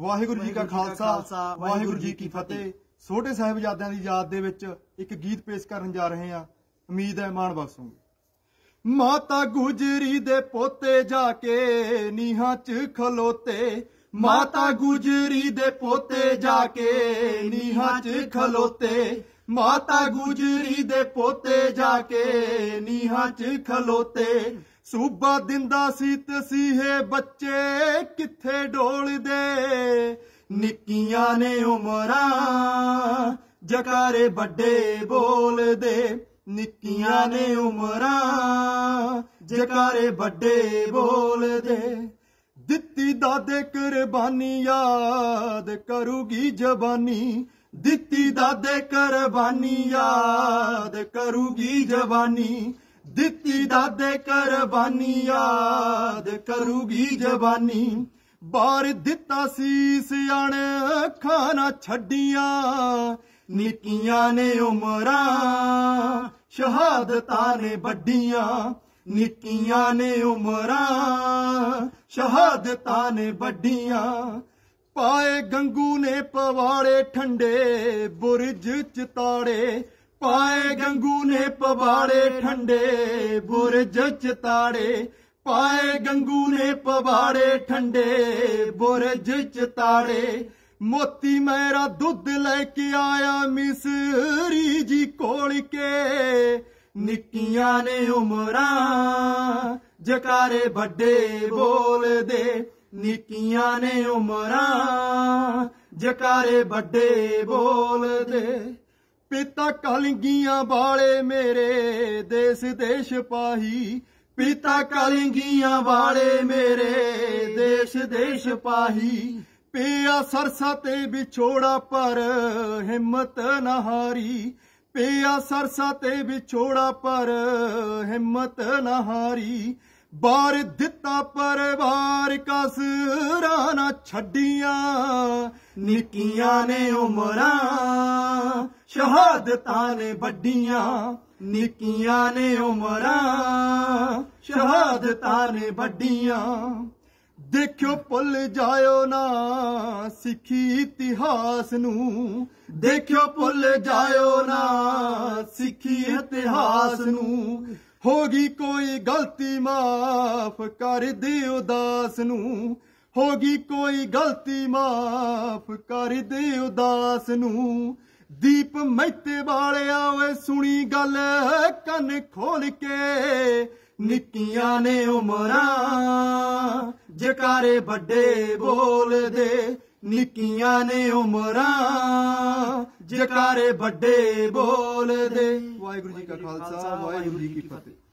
ਵਾਹਿਗੁਰੂ ਜੀ ਕਾ ਖਾਲਸਾ ਵਾਹਿਗੁਰੂ ਜੀ ਕੀ ਫਤਿਹ ਛੋਟੇ ਸਾਹਿਬਜ਼ਾਦਿਆਂ ਦੀ ਯਾਦ ਦੇ ਵਿੱਚ ਇੱਕ ਗੀਤ ਪੇਸ਼ ਕਰਨ ਜਾ ਰਹੇ ਹਾਂ ਉਮੀਦ ਹੈ ਮਾਣ ਬਖਸ਼ੋਗੇ ਮਾਤਾ ਗੁਜਰੀ ਦੇ ਪੋਤੇ ਜਾ ਕੇ ਨੀਹਾਂ 'ਚ ਖਲੋਤੇ ਮਾਤਾ ਗੁਜਰੀ ਦੇ ਪੋਤੇ ਜਾ ਕੇ ਨੀਹਾਂ 'ਚ ਖਲੋਤੇ ਮਾਤਾ ਗੁਜਰੀ ਦੇ ਪੋਤੇ ਜਾ ਕੇ ਨੀਹਾਂ 'ਚ ਖਲੋਤੇ ਸੂਬਾ ਦਿੰਦਾ ਸੀ ਤਸੀਹੇ ਬੱਚੇ ਕਿੱਥੇ ਡੋਲਦੇ ਨਿੱਕੀਆਂ ਨੇ ਉਮਰਾਂ ਜਕਾਰੇ ਵੱਡੇ ਬੋਲਦੇ ਨਿੱਕੀਆਂ ਨੇ ਉਮਰਾਂ ਜਕਾਰੇ ਵੱਡੇ ਬੋਲਦੇ ਦਿੱਤੀ ਦਾਦੇ ਕੁਰਬਾਨੀ ਯਾਦ ਕਰੂਗੀ ਜਵਾਨੀ ਦਿੱਤੀ ਦਾਦੇ ਕੁਰਬਾਨੀ ਯਾਦ ਕਰੂਗੀ ਜਵਾਨੀ ਦਿੱਤੀ ਦਾਦੇ ਕਰਬਾਨੀ ਯਾਦ ਕਰੂਗੀ ਜਵਾਨੀ ਬਾਰ ਦਿੱਤਾ ਸੀ ਸਿਆਣੇ ਖਾਣਾ ਛੱਡੀਆਂ ਨਿੱਕੀਆਂ ਨੇ ਉਮਰਾਂ ਸ਼ਹਾਦਤਾਂ ਨੇ ਵੱਡੀਆਂ ਨਿੱਕੀਆਂ ਨੇ ਉਮਰਾਂ ਸ਼ਹਾਦਤਾਂ ਨੇ ਵੱਡੀਆਂ ਪਾਏ ਗੰਗੂ ਨੇ ਪਵਾੜੇ ਠੰਡੇ ਬੁਰਜ ਚਤਾੜੇ ਪਾਏ ਗੰਗੂ ਨੇ ਪਵਾੜੇ ਠੰਡੇ ਬੁਰਜ ਚ ਤਾੜੇ ਪਾਏ ਗੰਗੂ ਨੇ ਪਵਾੜੇ ਠੰਡੇ ਬੁਰਜ ਚ ਤਾੜੇ ਮੋਤੀ ਮੇਰਾ ਦੁੱਧ ਲੈ ਕੇ ਆਇਆ ਮਿਸਰੀ ਜੀ ਕੋਲ ਕੇ ਨਿੱਕੀਆਂ ਨੇ ਉਮਰਾਂ ਜਕਾਰੇ ਵੱਡੇ ਬੋਲਦੇ ਨਿੱਕੀਆਂ ਨੇ ਉਮਰਾਂ ਜਕਾਰੇ ਵੱਡੇ ਬੋਲਦੇ ਪਿਤਾ ਕਲਿੰਗੀਆਂ ਵਾਲੇ ਮੇਰੇ ਦੇਸ ਦੇਸ਼ ਪਾਹੀ ਪਿਤਾ ਕਲਿੰਗੀਆਂ ਵਾਲੇ ਮੇਰੇ ਦੇਸ਼ ਦੇਸ਼ ਪਾਹੀ ਪਿਆ ਸਰਸਾ ਤੇ ਵਿਛੋੜਾ ਪਰ ਹਿੰਮਤ ਨਾ ਹਾਰੀ ਪਿਆ ਸਰਸਾ ਤੇ ਵਿਛੋੜਾ ਪਰ ਹਿੰਮਤ ਨਾ ਹਾਰੀ ਬਾਰ ਦਿੱਤਾ ਪਰਿਵਾਰ ਕਸ ਰਾਣਾ ਛੱਡੀਆਂ ਨਿੱਕੀਆਂ ਨੇ ਉਮਰਾਂ ਸ਼ਹਾਦਤਾਂ ਨੇ ਵੱਡੀਆਂ ਨਿੱਕੀਆਂ ਨੇ ਉਮਰਾਂ ਸ਼ਹਾਦਤਾਂ ਨੇ ਵੱਡੀਆਂ ਦੇਖਿਓ ਭੁੱਲ ਜਾਇਓ ਨਾ ਸਿੱਖੀ ਇਤਿਹਾਸ ਨੂੰ ਦੇਖਿਓ ਭੁੱਲ ਜਾਇਓ ਨਾ ਸਿੱਖੀ ਇਤਿਹਾਸ ਨੂੰ ਹੋ ਗਈ ਕੋਈ ਗਲਤੀ ਮਾਫ ਕਰ ਦੇ ਉਦਾਸ ਨੂੰ ਹੋ ਗਈ ਕੋਈ ਗਲਤੀ ਮਾਫ ਕਰ ਦੇ ਉਦਾਸ ਨੂੰ ਦੀਪ ਮਹਿਤੇ ਵਾਲਿਆ ਓਏ ਸੁਣੀ ਗੱਲ ਕੰਨ ਖੋਲ ਕੇ ਨਿੱਕੀਆਂ ਨੇ ਉਮਰਾਂ ਜਕਾਰੇ ਵੱਡੇ ਬੋਲਦੇ ਨਿੱਕੀਆਂ ਨੇ ਉਮਰਾਂ ਜਕਾਰੇ ਵੱਡੇ ਬੋਲਦੇ ਵਾਹਿਗੁਰੂ ਜੀ ਕਾ ਖਾਲਸਾ ਵਾਹਿਗੁਰੂ ਜੀ ਕੀ ਫਤਿਹ